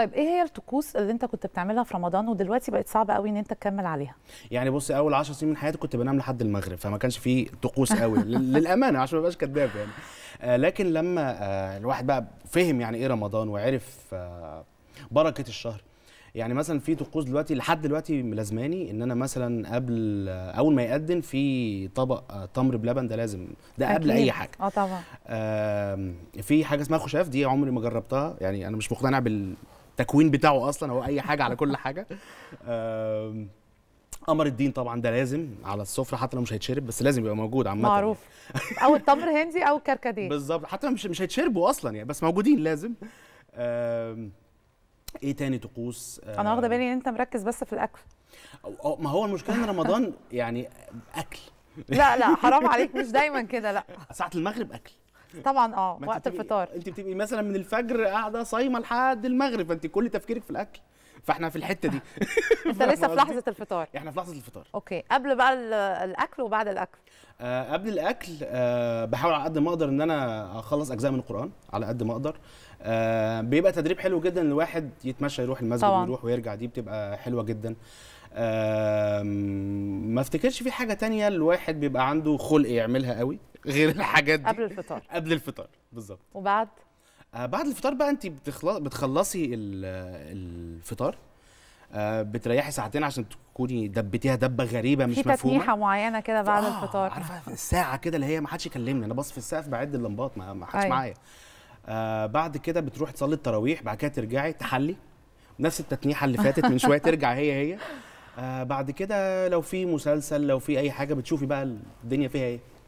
طيب ايه هي الطقوس اللي انت كنت بتعملها في رمضان ودلوقتي بقت صعبه قوي ان انت تكمل عليها يعني بص اول 10 سنين من حياتي كنت بنام لحد المغرب فما كانش في طقوس قوي للامانه عشان ما ابقاش كذاب يعني آه لكن لما آه الواحد بقى فهم يعني ايه رمضان وعرف آه بركه الشهر يعني مثلا في طقوس دلوقتي لحد دلوقتي ملازماني ان انا مثلا قبل آه، اول ما يقدم في طبق آه، تمر بلبن ده لازم ده قبل اي حاجه اه طبعا في حاجه اسمها خشاف دي عمري ما جربتها يعني انا مش مقتنع بال التكوين بتاعه اصلا هو اي حاجه على كل حاجه قمر الدين طبعا ده لازم على السفره حتى لو مش هيتشرب بس لازم يبقى موجود عامه معروف او التمر هندي او الكركديه بالظبط حتى مش مش هيتشربوا اصلا يعني بس موجودين لازم ايه تاني طقوس انا واخده بالي ان انت مركز بس في الاكل أو ما هو المشكله ان رمضان يعني اكل لا لا حرام عليك مش دايما كده لا ساعه المغرب اكل طبعا اه وقت الفطار انت بتبقي مثلا من الفجر قاعده صايمه لحد المغرب فانت كل تفكيرك في الاكل فاحنا في الحته دي انت لسه في لحظه الفطار احنا في لحظه الفطار اوكي قبل بقى الاكل وبعد الاكل آه قبل الاكل آه بحاول على قد ما اقدر ان انا اخلص اجزاء من القران على قد ما اقدر آه بيبقى تدريب حلو جدا الواحد يتمشى يروح المسجد ويروح ويرجع دي بتبقى حلوه جدا آه ما افتكرش في حاجه تانية الواحد بيبقى عنده خلق يعملها قوي غير الحاجات دي قبل الفطار قبل الفطار بالظبط وبعد آه بعد الفطار بقى انت بتخلصي الفطار آه بتريحي ساعتين عشان تكوني دبتيها دبه غريبه مش مفهومه في تتنيحه معينه كده بعد آه الفطار عارفه الساعه كده اللي هي ما حدش يكلمني انا بص في السقف بعد اللمبات ما حدش أيوة. معايا آه بعد كده بتروحي تصلي التراويح بعد كده ترجعي تحلي نفس التتنيحه اللي فاتت من شويه ترجع هي هي آه بعد كده لو في مسلسل لو في اي حاجه بتشوفي بقى الدنيا فيها ايه